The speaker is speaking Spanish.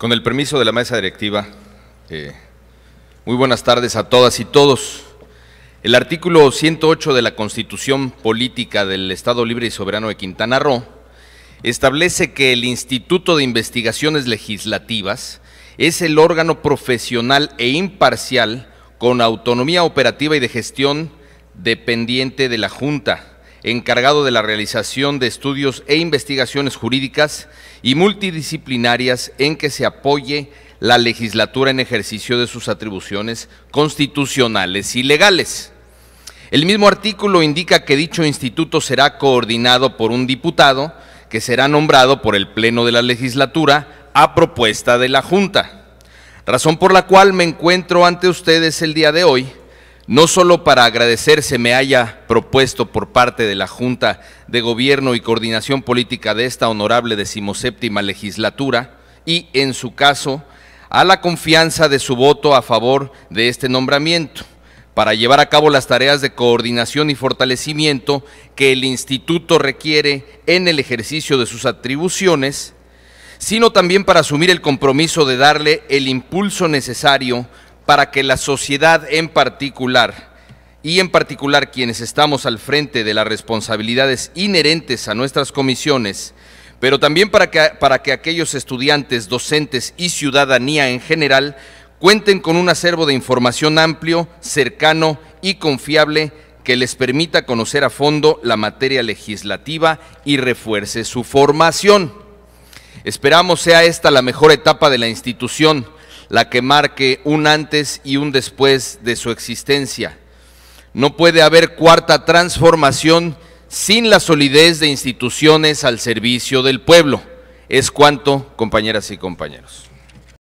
Con el permiso de la mesa directiva, eh, muy buenas tardes a todas y todos. El artículo 108 de la Constitución Política del Estado Libre y Soberano de Quintana Roo establece que el Instituto de Investigaciones Legislativas es el órgano profesional e imparcial con autonomía operativa y de gestión dependiente de la Junta encargado de la realización de estudios e investigaciones jurídicas y multidisciplinarias en que se apoye la legislatura en ejercicio de sus atribuciones constitucionales y legales. El mismo artículo indica que dicho instituto será coordinado por un diputado que será nombrado por el Pleno de la legislatura a propuesta de la Junta, razón por la cual me encuentro ante ustedes el día de hoy no solo para agradecer se me haya propuesto por parte de la Junta de Gobierno y Coordinación Política de esta honorable decimoséptima legislatura y, en su caso, a la confianza de su voto a favor de este nombramiento para llevar a cabo las tareas de coordinación y fortalecimiento que el instituto requiere en el ejercicio de sus atribuciones, sino también para asumir el compromiso de darle el impulso necesario para que la sociedad en particular, y en particular quienes estamos al frente de las responsabilidades inherentes a nuestras comisiones, pero también para que, para que aquellos estudiantes, docentes y ciudadanía en general cuenten con un acervo de información amplio, cercano y confiable que les permita conocer a fondo la materia legislativa y refuerce su formación. Esperamos sea esta la mejor etapa de la institución la que marque un antes y un después de su existencia. No puede haber cuarta transformación sin la solidez de instituciones al servicio del pueblo. Es cuanto, compañeras y compañeros.